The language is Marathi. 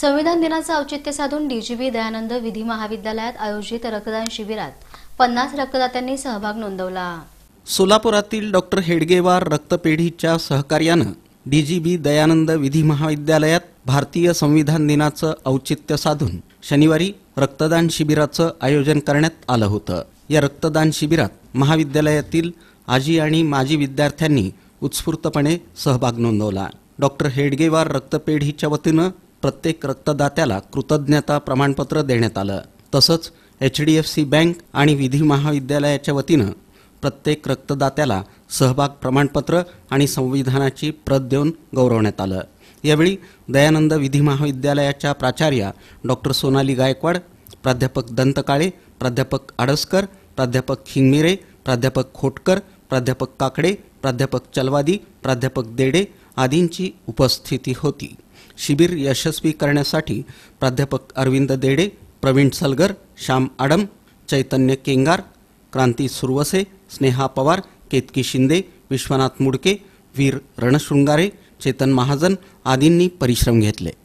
संविधान दिनाचं औचित्य साधून डीजीबी दयानंद विधी महाविद्यालयात आयोजित रक्तदान शिबिरात पन्नास रक्तदात्यांनी सहभाग नोंदवला सोलापुरातील डॉक्टर हेडगेवार रक्तपेढीच्या सहकार्यानं डीजीबी दयानंद विधी महाविद्यालयात भारतीय संविधान दिनाचं औचित्य साधून शनिवारी रक्तदान शिबिराचं आयोजन करण्यात आलं होतं या रक्तदान शिबिरात महाविद्यालयातील आजी आणि माजी विद्यार्थ्यांनी उत्स्फूर्तपणे सहभाग नोंदवला डॉक्टर हेडगेवार रक्तपेढीच्या वतीनं प्रत्येक रक्तदात्याला कृतज्ञता प्रमाणपत्र देण्यात आलं तसंच H D F C bank आणि विधी महाविद्यालयाच्या वतीनं प्रत्येक रक्तदात्याला सहभाग प्रमाणपत्र आणि संविधानाची प्रत देऊन गौरवण्यात आलं यावेळी दयानंद विधी महाविद्यालयाच्या प्राचार्या डॉक्टर सोनाली गायकवाड प्राध्यापक दंतकाळे प्राध्यापक आडसकर प्राध्यापक खिंगमिरे प्राध्यापक खोटकर प्राध्यापक काकडे प्राध्यापक चलवादी प्राध्यापक देडे आदींची उपस्थिती होती शिबिर यशस्वी करण्यासाठी प्राध्यापक अरविंद देडे प्रवीण सलगर श्याम आडम चैतन्य केंगार क्रांती सुरवसे स्नेहा पवार केतकी शिंदे विश्वनाथ मुडके वीर रणशृंगारे चेतन महाजन आदींनी परिश्रम घेतले